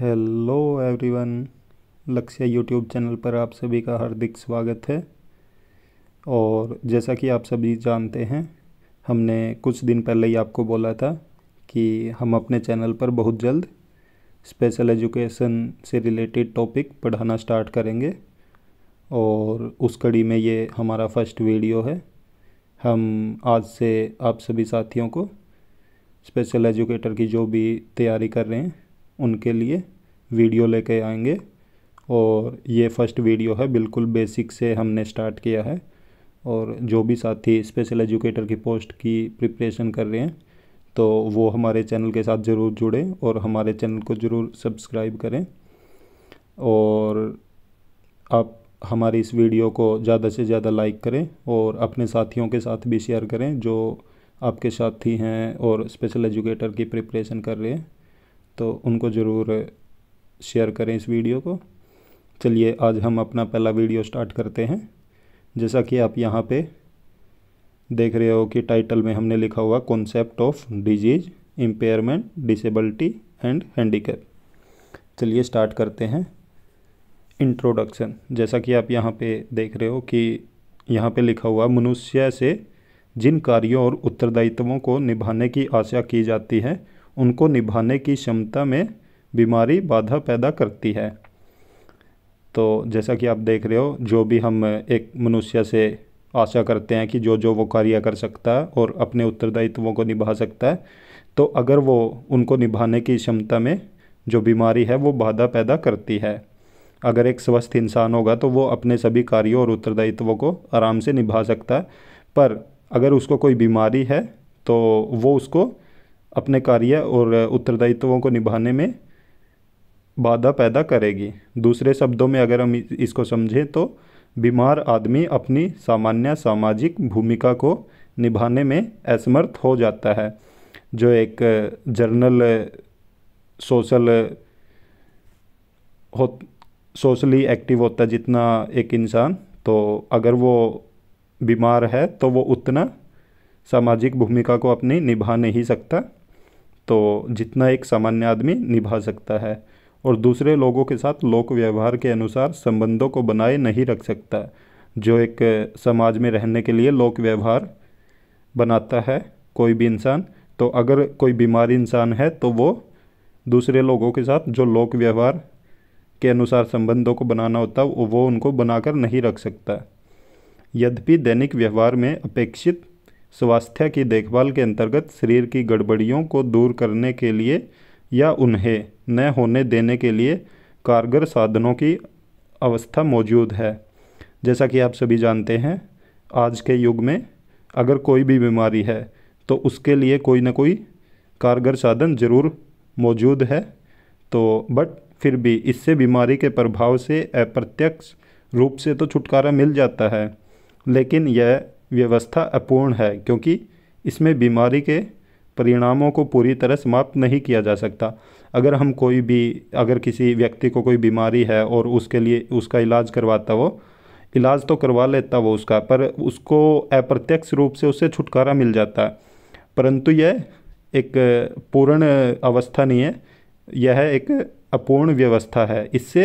hello everyone Lakshya YouTube channel पर आप सभी का हार्दिक स्वागत है और जैसा कि आप सभी जानते हैं हमने कुछ दिन पहले ही आपको बोला था कि हम अपने चैनल पर बहुत जल्द स्पेशल एजुकेशन से रिलेटेड टॉपिक पढ़ाना स्टार्ट करेंगे और उस कड़ी में ये हमारा फर्स्ट वीडियो है हम आज से आप सभी साथियों को स्पेशल एजुकेटर की जो भी तैयारी कर रहे हैं उनके लिए वीडियो लेके आएंगे और ये फर्स्ट वीडियो है बिल्कुल बेसिक से हमने स्टार्ट किया है और जो भी साथी स्पेशल एजुकेटर की पोस्ट की प्रिपरेशन कर रहे हैं तो वो हमारे चैनल के साथ ज़रूर जुड़ें और हमारे चैनल को ज़रूर सब्सक्राइब करें और आप हमारी इस वीडियो को ज़्यादा से ज़्यादा लाइक करें और अपने साथियों के साथ भी शेयर करें जो आपके साथी हैं और स्पेशल एजुकेटर की प्रिपरेशन कर रहे हैं तो उनको ज़रूर शेयर करें इस वीडियो को चलिए आज हम अपना पहला वीडियो स्टार्ट करते हैं जैसा कि आप यहाँ पे देख रहे हो कि टाइटल में हमने लिखा हुआ concept of disease impairment disability and handicap चलिए स्टार्ट करते हैं इंट्रोडक्शन जैसा कि आप यहाँ पे देख रहे हो कि यहाँ पे लिखा हुआ मनुष्य से जिन कार्यों और उत्तरदायित्वों को निभाने की आशा की जाती है उनको निभाने की क्षमता में बीमारी बाधा पैदा करती है तो जैसा कि आप देख रहे हो जो भी हम एक मनुष्य से आशा करते हैं कि जो जो वो कार्य कर सकता है और अपने उत्तरदायित्वों को निभा सकता है तो अगर वो उनको निभाने की क्षमता में जो बीमारी है वो बाधा पैदा करती है अगर एक स्वस्थ इंसान होगा तो वो अपने सभी कार्यों और उत्तरदायित्वों को आराम से निभा सकता है पर अगर उसको कोई बीमारी है तो वो उसको अपने कार्य और उत्तरदायित्वों को निभाने में बाधा पैदा करेगी दूसरे शब्दों में अगर हम इसको समझें तो बीमार आदमी अपनी सामान्य सामाजिक भूमिका को निभाने में असमर्थ हो जाता है जो एक जर्नल सोशल हो सोशली एक्टिव होता है जितना एक इंसान तो अगर वो बीमार है तो वो उतना सामाजिक भूमिका को अपनी निभा नहीं सकता तो जितना एक सामान्य आदमी निभा सकता है और दूसरे लोगों के साथ लोक व्यवहार के अनुसार संबंधों को बनाए नहीं रख सकता जो एक समाज में रहने के लिए लोक व्यवहार बनाता है कोई भी इंसान तो अगर कोई बीमार इंसान है तो वो दूसरे लोगों के साथ जो लोक व्यवहार के अनुसार संबंधों को बनाना होता है वो उनको बनाकर नहीं रख सकता यद्यपि दैनिक व्यवहार में अपेक्षित स्वास्थ्य की देखभाल के अंतर्गत शरीर की गड़बड़ियों को दूर करने के लिए या उन्हें न होने देने के लिए कारगर साधनों की अवस्था मौजूद है जैसा कि आप सभी जानते हैं आज के युग में अगर कोई भी बीमारी है तो उसके लिए कोई ना कोई कारगर साधन ज़रूर मौजूद है तो बट फिर भी इससे बीमारी के प्रभाव से अप्रत्यक्ष रूप से तो छुटकारा मिल जाता है लेकिन यह व्यवस्था अपूर्ण है क्योंकि इसमें बीमारी के परिणामों को पूरी तरह समाप्त नहीं किया जा सकता अगर हम कोई भी अगर किसी व्यक्ति को कोई बीमारी है और उसके लिए उसका इलाज करवाता वो इलाज तो करवा लेता वो उसका पर उसको अप्रत्यक्ष रूप से उससे छुटकारा मिल जाता है परंतु यह एक पूर्ण अवस्था नहीं है यह एक अपूर्ण व्यवस्था है इससे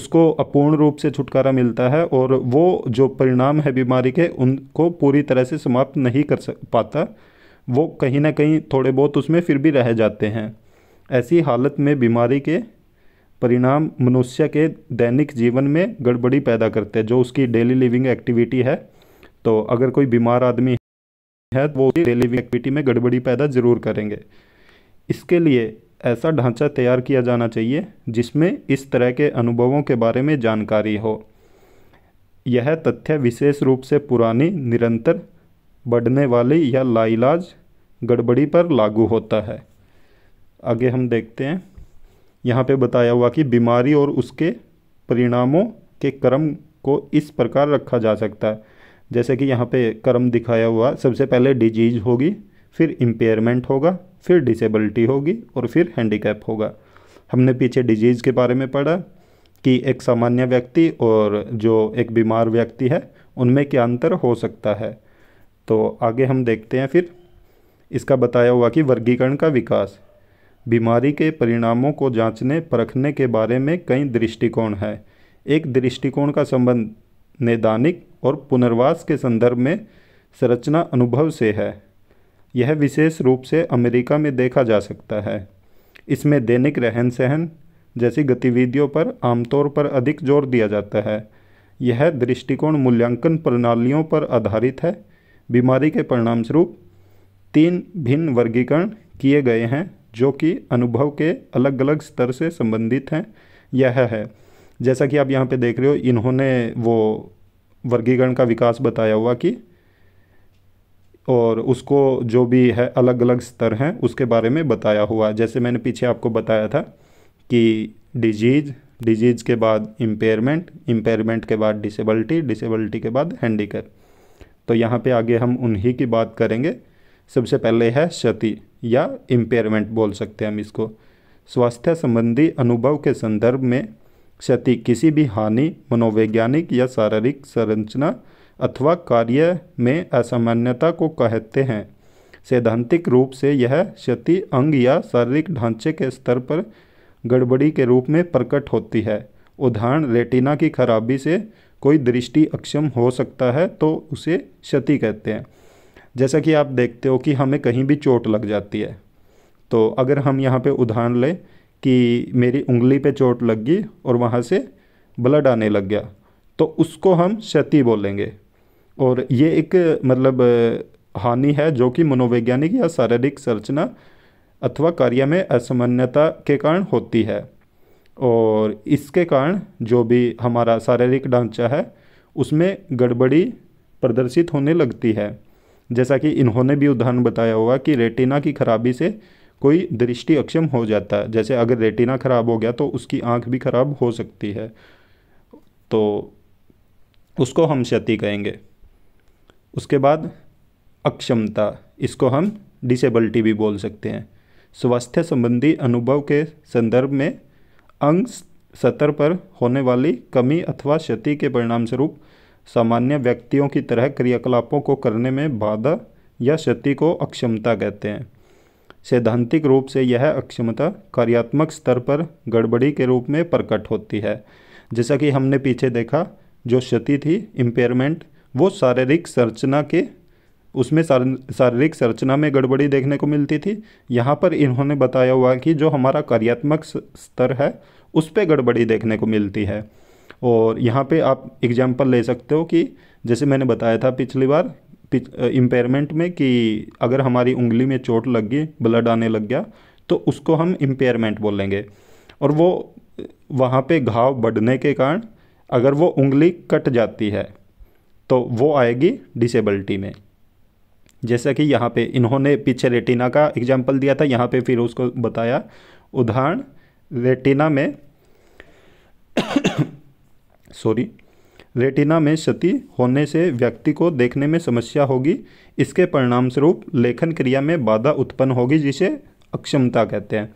उसको अपूर्ण रूप से छुटकारा मिलता है और वो जो परिणाम है बीमारी के उनको पूरी तरह से समाप्त नहीं कर सक पाता वो कहीं ना कहीं थोड़े बहुत उसमें फिर भी रह जाते हैं ऐसी हालत में बीमारी के परिणाम मनुष्य के दैनिक जीवन में गड़बड़ी पैदा करते हैं जो उसकी डेली लिविंग एक्टिविटी है तो अगर कोई बीमार आदमी है तो वो डेली लिविंग एक्टिविटी में गड़बड़ी पैदा ज़रूर करेंगे इसके लिए ऐसा ढांचा तैयार किया जाना चाहिए जिसमें इस तरह के अनुभवों के बारे में जानकारी हो यह तथ्य विशेष रूप से पुरानी निरंतर बढ़ने वाली या लाइलाज गड़बड़ी पर लागू होता है आगे हम देखते हैं यहाँ पे बताया हुआ कि बीमारी और उसके परिणामों के क्रम को इस प्रकार रखा जा सकता है जैसे कि यहाँ पे क्रम दिखाया हुआ सबसे पहले डिजीज होगी फिर इम्पेयरमेंट होगा फिर डिसेबलिटी होगी और फिर हैंडीकैप होगा हमने पीछे डिजीज़ के बारे में पढ़ा कि एक सामान्य व्यक्ति और जो एक बीमार व्यक्ति है उनमें क्या अंतर हो सकता है तो आगे हम देखते हैं फिर इसका बताया हुआ कि वर्गीकरण का विकास बीमारी के परिणामों को जांचने परखने के बारे में कई दृष्टिकोण है एक दृष्टिकोण का संबंध नैदानिक और पुनर्वास के संदर्भ में संरचना अनुभव से है यह विशेष रूप से अमेरिका में देखा जा सकता है इसमें दैनिक रहन सहन जैसी गतिविधियों पर आमतौर पर अधिक जोर दिया जाता है यह दृष्टिकोण मूल्यांकन प्रणालियों पर आधारित है बीमारी के परिणामस्वरूप तीन भिन्न वर्गीकरण किए गए हैं जो कि अनुभव के अलग अलग स्तर से संबंधित हैं यह है जैसा कि आप यहाँ पे देख रहे हो इन्होंने वो वर्गीकरण का विकास बताया हुआ कि और उसको जो भी है अलग अलग स्तर हैं उसके बारे में बताया हुआ है जैसे मैंने पीछे आपको बताया था कि डिजीज़ डिजीज़ के बाद इम्पेयरमेंट इम्पेयरमेंट के बाद डिसेबलिटी डिसेबलिटी के बाद हैंडीकैप तो यहाँ पे आगे हम उन्हीं की बात करेंगे सबसे पहले है क्षति या इम्पेयरमेंट बोल सकते हैं हम इसको स्वास्थ्य संबंधी अनुभव के संदर्भ में क्षति किसी भी हानि मनोवैज्ञानिक या शारीरिक संरचना अथवा कार्य में असामान्यता को कहते हैं सैद्धांतिक रूप से यह क्षति अंग या शारीरिक ढांचे के स्तर पर गड़बड़ी के रूप में प्रकट होती है उदाहरण रेटिना की खराबी से कोई दृष्टि अक्षम हो सकता है तो उसे क्षति कहते हैं जैसा कि आप देखते हो कि हमें कहीं भी चोट लग जाती है तो अगर हम यहाँ पे उदाहरण लें कि मेरी उंगली पे चोट लग गई और वहाँ से ब्लड आने लग गया तो उसको हम क्षति बोलेंगे और ये एक मतलब हानि है जो कि मनोवैज्ञानिक या शारीरिक संरचना अथवा कार्य में असामान्यता के कारण होती है और इसके कारण जो भी हमारा शारीरिक ढांचा है उसमें गड़बड़ी प्रदर्शित होने लगती है जैसा कि इन्होंने भी उदाहरण बताया होगा कि रेटिना की खराबी से कोई दृष्टि अक्षम हो जाता है जैसे अगर रेटिना खराब हो गया तो उसकी आंख भी खराब हो सकती है तो उसको हम क्षति कहेंगे उसके बाद अक्षमता इसको हम डिसेबलिटी भी बोल सकते हैं स्वास्थ्य संबंधी अनुभव के संदर्भ में अंग सतर पर होने वाली कमी अथवा क्षति के परिणाम स्वरूप सामान्य व्यक्तियों की तरह क्रियाकलापों को करने में बाधा या क्षति को अक्षमता कहते हैं सैद्धांतिक रूप से यह अक्षमता कार्यात्मक स्तर पर गड़बड़ी के रूप में प्रकट होती है जैसा कि हमने पीछे देखा जो क्षति थी इम्पेयरमेंट वो शारीरिक संरचना के उसमें शारीरिक संरचना में गड़बड़ी देखने को मिलती थी यहाँ पर इन्होंने बताया हुआ कि जो हमारा कार्यात्मक स्तर है उस पर गड़बड़ी देखने को मिलती है और यहाँ पे आप एग्जाम्पल ले सकते हो कि जैसे मैंने बताया था पिछली बार इम्पेयरमेंट में कि अगर हमारी उंगली में चोट लग गई ब्लड आने लग गया तो उसको हम इम्पेयरमेंट बोलेंगे और वो वहाँ पे घाव बढ़ने के कारण अगर वो उंगली कट जाती है तो वो आएगी डिसेबिलिटी में जैसा कि यहाँ पे इन्होंने पीछे रेटिना का एग्जाम्पल दिया था यहाँ पे फिर उसको बताया उदाहरण रेटिना में सॉरी रेटिना में क्षति होने से व्यक्ति को देखने में समस्या होगी इसके परिणामस्वरूप लेखन क्रिया में बाधा उत्पन्न होगी जिसे अक्षमता कहते हैं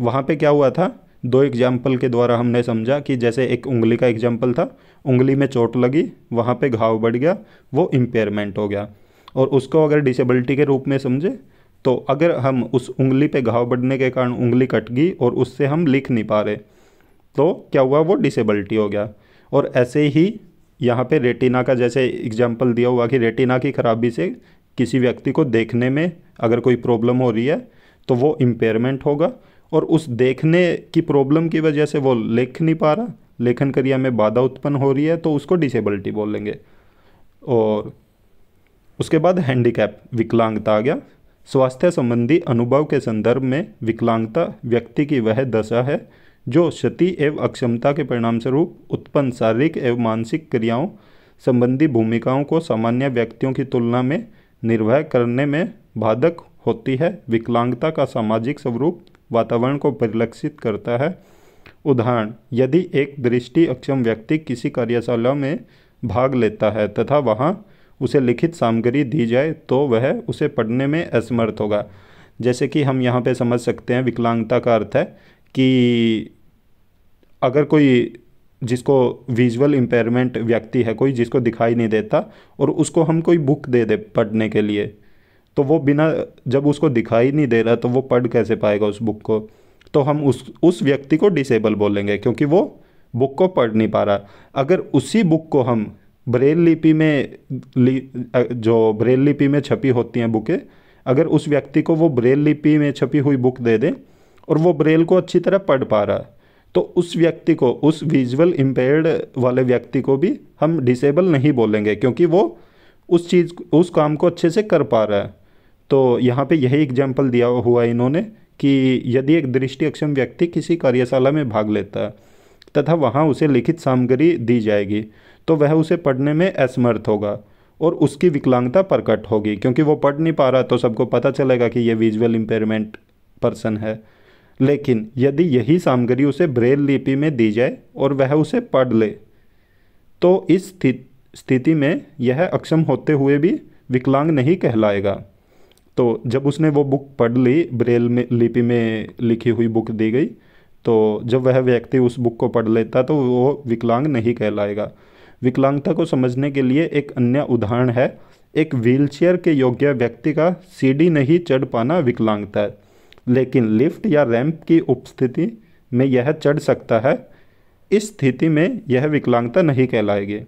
वहाँ पे क्या हुआ था दो एग्जाम्पल के द्वारा हमने समझा कि जैसे एक उंगली का एग्जाम्पल था उंगली में चोट लगी वहाँ पे घाव बढ़ गया वो इम्पेयरमेंट हो गया और उसको अगर डिसेबिलिटी के रूप में समझे तो अगर हम उस उंगली पे घाव बढ़ने के कारण उंगली कट गई और उससे हम लिख नहीं पा रहे तो क्या हुआ वो डिसेबिलिटी हो गया और ऐसे ही यहाँ पर रेटिना का जैसे एग्जाम्पल दिया हुआ कि रेटिना की खराबी से किसी व्यक्ति को देखने में अगर कोई प्रॉब्लम हो रही है तो वो इम्पेयरमेंट होगा और उस देखने की प्रॉब्लम की वजह से वो लिख नहीं पा रहा लेखन क्रिया में बाधा उत्पन्न हो रही है तो उसको डिसेबिलिटी बोलेंगे और उसके बाद हैंडीकैप विकलांगता आ गया स्वास्थ्य संबंधी अनुभव के संदर्भ में विकलांगता व्यक्ति की वह दशा है जो क्षति एवं अक्षमता के परिणाम स्वरूप उत्पन्न शारीरिक एवं मानसिक क्रियाओं संबंधी भूमिकाओं को सामान्य व्यक्तियों की तुलना में निर्वाह करने में बाधक होती है विकलांगता का सामाजिक स्वरूप वातावरण को परिलक्षित करता है उदाहरण यदि एक दृष्टि अक्षम व्यक्ति किसी कार्यशाला में भाग लेता है तथा वहाँ उसे लिखित सामग्री दी जाए तो वह उसे पढ़ने में असमर्थ होगा जैसे कि हम यहाँ पे समझ सकते हैं विकलांगता का अर्थ है कि अगर कोई जिसको विजुअल इम्पेयरमेंट व्यक्ति है कोई जिसको दिखाई नहीं देता और उसको हम कोई बुक दे दे पढ़ने के लिए तो वो बिना जब उसको दिखाई नहीं दे रहा तो वो पढ़ कैसे पाएगा उस बुक को तो हम उस उस व्यक्ति को डिसेबल बोलेंगे क्योंकि वो बुक को पढ़ नहीं पा रहा अगर उसी बुक को हम ब्रेल लिपि में जो ब्रेल लिपि में छपी होती हैं बुकें अगर उस व्यक्ति को वो ब्रेल लिपि में छपी हुई बुक दे दें और वो ब्रेल को अच्छी तरह पढ़ पा रहा है तो उस व्यक्ति को उस विजुअल इम्पेयर्ड वाले व्यक्ति को भी हम डिसेबल नहीं बोलेंगे क्योंकि वो उस चीज़ उस काम को अच्छे से कर पा रहा है तो यहाँ पे यही एग्जाम्पल दिया हुआ इन्होंने कि यदि एक दृष्टि अक्षम व्यक्ति किसी कार्यशाला में भाग लेता है तथा वहाँ उसे लिखित सामग्री दी जाएगी तो वह उसे पढ़ने में असमर्थ होगा और उसकी विकलांगता प्रकट होगी क्योंकि वो पढ़ नहीं पा रहा तो सबको पता चलेगा कि ये विजुअल इम्पेयरमेंट पर्सन है लेकिन यदि यही सामग्री उसे ब्रेल लिपि में दी जाए और वह उसे पढ़ ले तो इस स्थिति में यह अक्षम होते हुए भी विकलांग नहीं कहलाएगा तो जब उसने वो बुक पढ़ ली ब्रेल में लिपि में लिखी हुई बुक दी गई तो जब वह व्यक्ति उस बुक को पढ़ लेता तो वो विकलांग नहीं कहलाएगा विकलांगता को समझने के लिए एक अन्य उदाहरण है एक व्हीलचेयर के योग्य व्यक्ति का सीढ़ी नहीं चढ़ पाना विकलांगता है लेकिन लिफ्ट या रैंप की उपस्थिति में यह चढ़ सकता है इस स्थिति में यह विकलांगता नहीं कहलाएगी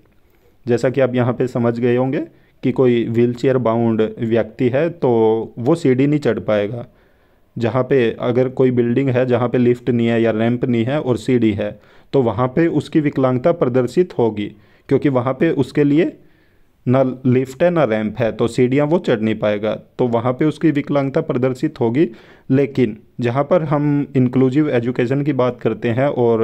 जैसा कि आप यहाँ पे समझ गए होंगे कि कोई व्हील चेयर बाउंड व्यक्ति है तो वो सीढ़ी नहीं चढ़ पाएगा जहाँ पे अगर कोई बिल्डिंग है जहाँ पे लिफ्ट नहीं है या रैंप नहीं है और सीढ़ी है तो वहाँ पे उसकी विकलांगता प्रदर्शित होगी क्योंकि वहाँ पे उसके लिए ना लिफ्ट है ना रैंप है तो सीढ़ियाँ वो चढ़ नहीं पाएगा तो वहाँ पे उसकी विकलांगता प्रदर्शित होगी लेकिन जहाँ पर हम इंक्लूसिव एजुकेशन की बात करते हैं और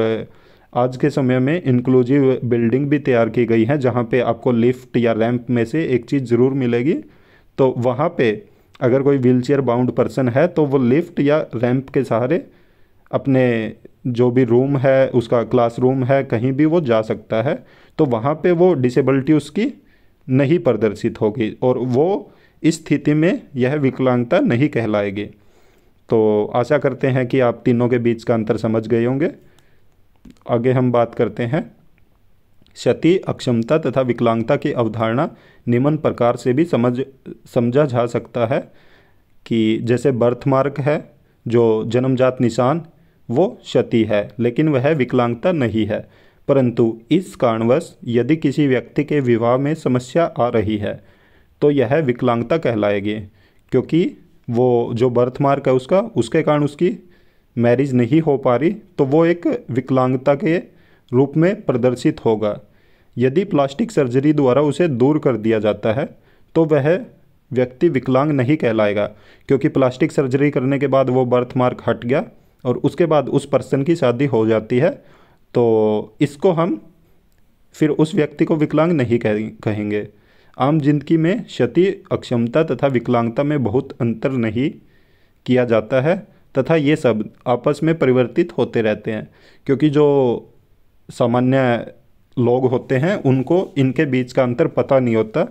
आज के समय में इंक्लूसिव बिल्डिंग भी तैयार की गई है जहाँ पे आपको लिफ्ट या रैंप में से एक चीज़ ज़रूर मिलेगी तो वहाँ पे अगर कोई व्हीलचेयर बाउंड पर्सन है तो वो लिफ्ट या रैंप के सहारे अपने जो भी रूम है उसका क्लासरूम है कहीं भी वो जा सकता है तो वहाँ पे वो डिसेबलिटी उसकी नहीं प्रदर्शित होगी और वो इस स्थिति में यह विकलांगता नहीं कहलाएगी तो आशा करते हैं कि आप तीनों के बीच का अंतर समझ गए होंगे आगे हम बात करते हैं क्षति अक्षमता तथा विकलांगता की अवधारणा निम्न प्रकार से भी समझ समझा जा सकता है कि जैसे बर्थमार्क है जो जन्मजात निशान वो क्षति है लेकिन वह विकलांगता नहीं है परंतु इस कारणवश यदि किसी व्यक्ति के विवाह में समस्या आ रही है तो यह विकलांगता कहलाएगी क्योंकि वो जो बर्थमार्क है उसका उसके कारण उसकी मैरिज नहीं हो पा रही तो वो एक विकलांगता के रूप में प्रदर्शित होगा यदि प्लास्टिक सर्जरी द्वारा उसे दूर कर दिया जाता है तो वह व्यक्ति विकलांग नहीं कहलाएगा क्योंकि प्लास्टिक सर्जरी करने के बाद वो बर्थ मार्क हट गया और उसके बाद उस पर्सन की शादी हो जाती है तो इसको हम फिर उस व्यक्ति को विकलांग नहीं कहेंगे आम जिंदगी में क्षति अक्षमता तथा विकलांगता में बहुत अंतर नहीं किया जाता है तथा ये सब आपस में परिवर्तित होते रहते हैं क्योंकि जो सामान्य लोग होते हैं उनको इनके बीच का अंतर पता नहीं होता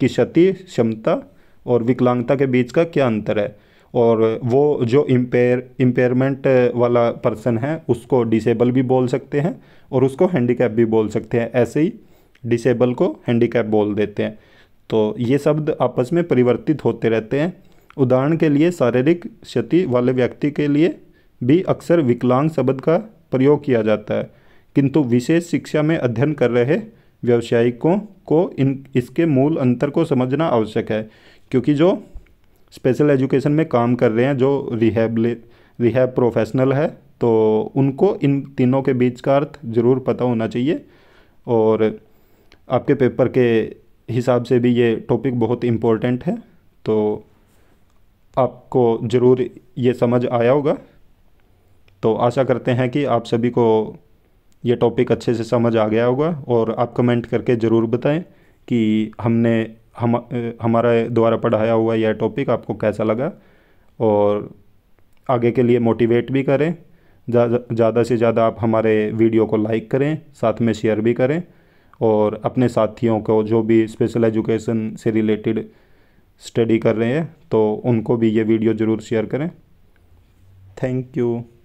कि क्षति क्षमता और विकलांगता के बीच का क्या अंतर है और वो जो इम्पेयर इम्पेयरमेंट वाला पर्सन है उसको डिसेबल भी बोल सकते हैं और उसको हैंडीकैप भी बोल सकते हैं ऐसे ही डिसेबल को हैंडीकैप बोल देते हैं तो ये शब्द आपस में परिवर्तित होते रहते हैं उदाहरण के लिए शारीरिक क्षति वाले व्यक्ति के लिए भी अक्सर विकलांग शब्द का प्रयोग किया जाता है किंतु विशेष शिक्षा में अध्ययन कर रहे व्यावसायिकों को इन इसके मूल अंतर को समझना आवश्यक है क्योंकि जो स्पेशल एजुकेशन में काम कर रहे हैं जो रिहेबले रिहेब प्रोफेशनल है तो उनको इन तीनों के बीच का अर्थ ज़रूर पता होना चाहिए और आपके पेपर के हिसाब से भी ये टॉपिक बहुत इम्पोर्टेंट है तो आपको ज़रूर ये समझ आया होगा तो आशा करते हैं कि आप सभी को ये टॉपिक अच्छे से समझ आ गया होगा और आप कमेंट करके ज़रूर बताएं कि हमने हम हमारा द्वारा पढ़ाया हुआ यह टॉपिक आपको कैसा लगा और आगे के लिए मोटिवेट भी करें ज़्यादा से ज़्यादा आप हमारे वीडियो को लाइक करें साथ में शेयर भी करें और अपने साथियों को जो भी स्पेशल एजुकेशन से रिलेटेड स्टडी कर रहे हैं तो उनको भी ये वीडियो ज़रूर शेयर करें थैंक यू